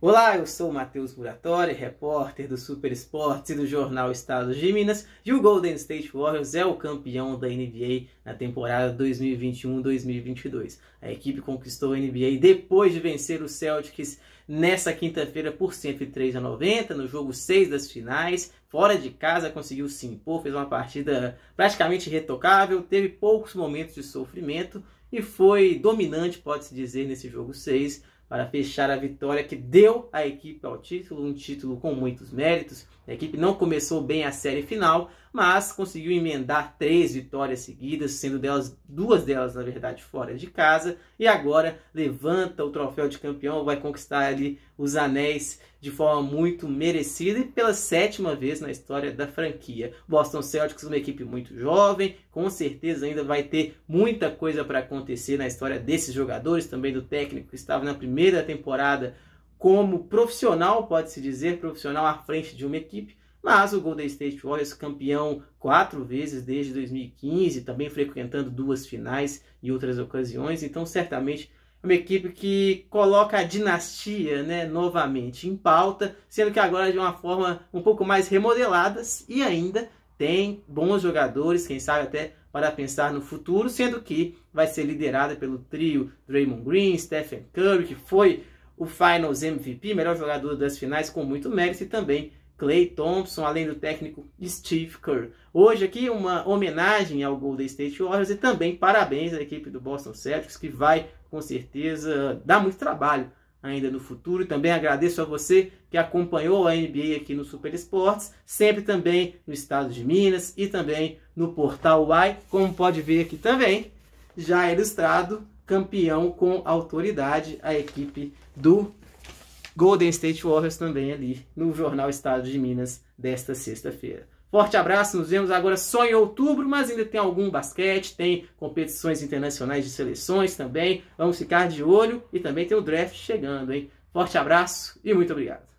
Olá, eu sou Matheus Muratori, repórter do Super Esportes e do jornal Estados de Minas, e o Golden State Warriors é o campeão da NBA na temporada 2021-2022. A equipe conquistou a NBA depois de vencer os Celtics nessa quinta-feira por 103 a 90, no jogo 6 das finais, fora de casa, conseguiu se impor, fez uma partida praticamente retocável, teve poucos momentos de sofrimento e foi dominante, pode-se dizer, nesse jogo 6 para fechar a vitória que deu à equipe ao título, um título com muitos méritos, a equipe não começou bem a série final, mas conseguiu emendar três vitórias seguidas, sendo delas duas delas, na verdade, fora de casa, e agora levanta o troféu de campeão, vai conquistar ali os anéis de forma muito merecida e pela sétima vez na história da franquia. Boston Celtics, uma equipe muito jovem, com certeza ainda vai ter muita coisa para acontecer na história desses jogadores, também do técnico que estava na primeira temporada como profissional, pode-se dizer, profissional à frente de uma equipe, mas o Golden State Warriors, campeão quatro vezes desde 2015, também frequentando duas finais e outras ocasiões, então certamente é uma equipe que coloca a dinastia né, novamente em pauta, sendo que agora de uma forma um pouco mais remodelada e ainda tem bons jogadores, quem sabe até para pensar no futuro, sendo que vai ser liderada pelo trio Draymond Green, Stephen Curry, que foi o Finals MVP, melhor jogador das finais, com muito mérito, e também Clay Thompson, além do técnico Steve Kerr. Hoje aqui uma homenagem ao Golden State Warriors e também parabéns à equipe do Boston Celtics, que vai com certeza dar muito trabalho ainda no futuro. e Também agradeço a você que acompanhou a NBA aqui no Super Esportes, sempre também no estado de Minas e também no portal Y, como pode ver aqui também, já ilustrado campeão com autoridade, a equipe do Golden State Warriors também ali no Jornal Estado de Minas desta sexta-feira. Forte abraço, nos vemos agora só em outubro, mas ainda tem algum basquete, tem competições internacionais de seleções também. Vamos ficar de olho e também tem o draft chegando, hein? Forte abraço e muito obrigado.